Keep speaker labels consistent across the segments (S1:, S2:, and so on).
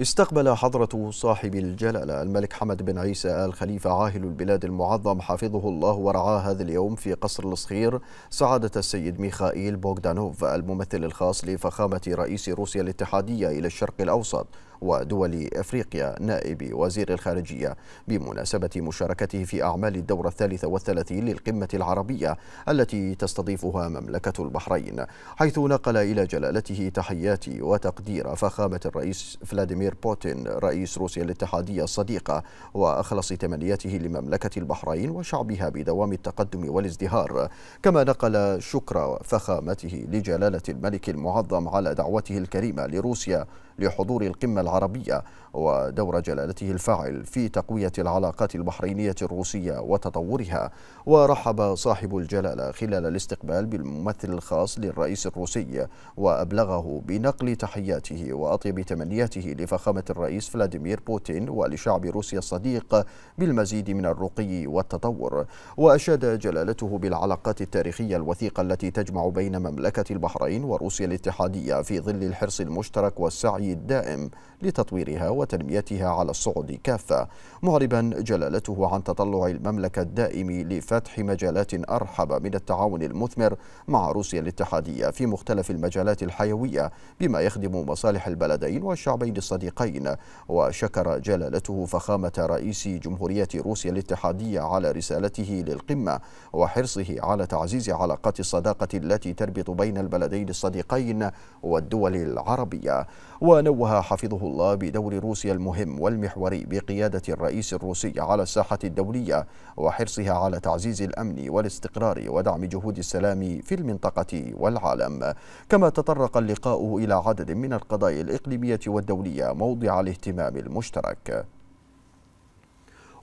S1: استقبل حضرة صاحب الجلالة الملك حمد بن عيسى آل خليفة عاهل البلاد المعظم حفظه الله ورعاه هذا اليوم في قصر الصغير سعادة السيد ميخائيل بوغدانوف الممثل الخاص لفخامة رئيس روسيا الاتحادية إلى الشرق الأوسط ودول أفريقيا نائب وزير الخارجية بمناسبة مشاركته في أعمال الدورة الثالثة والثلاثين للقمة العربية التي تستضيفها مملكة البحرين حيث نقل إلى جلالته تحيات وتقدير فخامة الرئيس فلاديمير بوتين رئيس روسيا الاتحادية الصديقة وأخلص تمنياته لمملكة البحرين وشعبها بدوام التقدم والازدهار كما نقل شكر فخامته لجلالة الملك المعظم على دعوته الكريمة لروسيا لحضور القمة العربية ودور جلالته الفاعل في تقوية العلاقات البحرينية الروسية وتطورها ورحب صاحب الجلالة خلال الاستقبال بالممثل الخاص للرئيس الروسي وأبلغه بنقل تحياته وأطيب تمنياته لفخامة الرئيس فلاديمير بوتين ولشعب روسيا الصديق بالمزيد من الرقي والتطور وأشاد جلالته بالعلاقات التاريخية الوثيقة التي تجمع بين مملكة البحرين وروسيا الاتحادية في ظل الحرص المشترك والسعي الدائم لتطويرها وتنميتها على الصعود كافة معربا جلالته عن تطلع المملكة الدائم لفتح مجالات أرحب من التعاون المثمر مع روسيا الاتحادية في مختلف المجالات الحيوية بما يخدم مصالح البلدين والشعبين الصديقين وشكر جلالته فخامة رئيس جمهورية روسيا الاتحادية على رسالته للقمة وحرصه على تعزيز علاقات الصداقة التي تربط بين البلدين الصديقين والدول العربية ونوه حفظه الله بدور روسيا المهم والمحوري بقيادة الرئيس الروسي على الساحة الدولية وحرصها على تعزيز الأمن والاستقرار ودعم جهود السلام في المنطقة والعالم كما تطرق اللقاء إلى عدد من القضايا الإقليمية والدولية موضع الاهتمام المشترك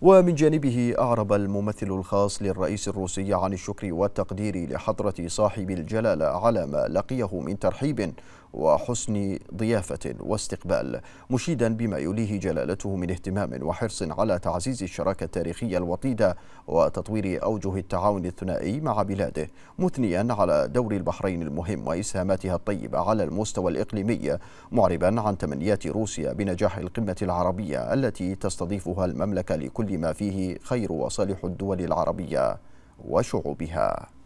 S1: ومن جانبه أعرب الممثل الخاص للرئيس الروسي عن الشكر والتقدير لحضرة صاحب الجلالة على ما لقيه من ترحيب وحسن ضيافة واستقبال مشيدا بما يليه جلالته من اهتمام وحرص على تعزيز الشراكة التاريخية الوطيدة وتطوير أوجه التعاون الثنائي مع بلاده مثنيا على دور البحرين المهم وإسهاماتها الطيبة على المستوى الإقليمي معربا عن تمنيات روسيا بنجاح القمة العربية التي تستضيفها المملكة لكل ما فيه خير وصالح الدول العربية وشعوبها